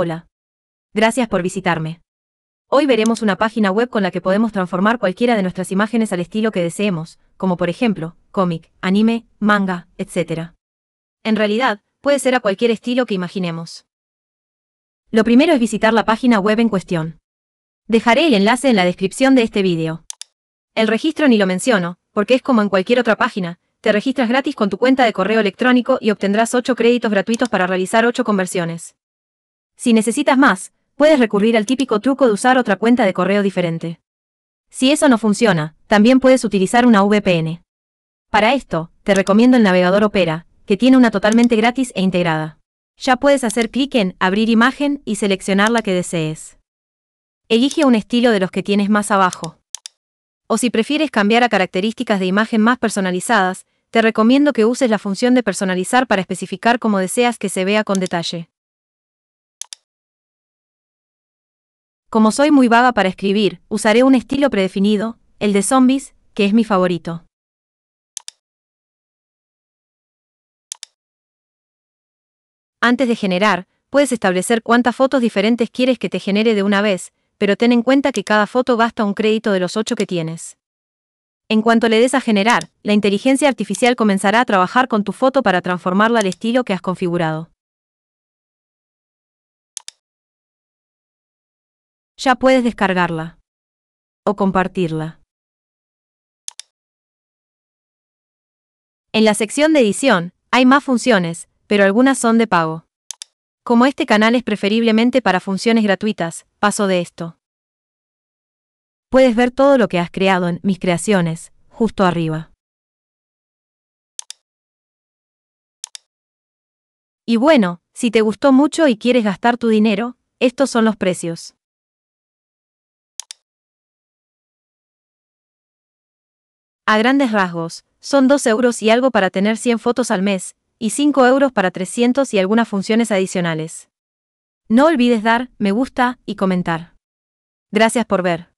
Hola. Gracias por visitarme. Hoy veremos una página web con la que podemos transformar cualquiera de nuestras imágenes al estilo que deseemos, como por ejemplo, cómic, anime, manga, etc. En realidad, puede ser a cualquier estilo que imaginemos. Lo primero es visitar la página web en cuestión. Dejaré el enlace en la descripción de este vídeo. El registro ni lo menciono, porque es como en cualquier otra página, te registras gratis con tu cuenta de correo electrónico y obtendrás 8 créditos gratuitos para realizar 8 conversiones. Si necesitas más, puedes recurrir al típico truco de usar otra cuenta de correo diferente. Si eso no funciona, también puedes utilizar una VPN. Para esto, te recomiendo el navegador Opera, que tiene una totalmente gratis e integrada. Ya puedes hacer clic en Abrir imagen y seleccionar la que desees. Elige un estilo de los que tienes más abajo. O si prefieres cambiar a características de imagen más personalizadas, te recomiendo que uses la función de personalizar para especificar cómo deseas que se vea con detalle. Como soy muy vaga para escribir, usaré un estilo predefinido, el de zombies, que es mi favorito. Antes de generar, puedes establecer cuántas fotos diferentes quieres que te genere de una vez, pero ten en cuenta que cada foto gasta un crédito de los 8 que tienes. En cuanto le des a generar, la inteligencia artificial comenzará a trabajar con tu foto para transformarla al estilo que has configurado. Ya puedes descargarla. O compartirla. En la sección de edición, hay más funciones, pero algunas son de pago. Como este canal es preferiblemente para funciones gratuitas, paso de esto. Puedes ver todo lo que has creado en Mis creaciones, justo arriba. Y bueno, si te gustó mucho y quieres gastar tu dinero, estos son los precios. A grandes rasgos, son 2 euros y algo para tener 100 fotos al mes, y 5 euros para 300 y algunas funciones adicionales. No olvides dar me gusta y comentar. Gracias por ver.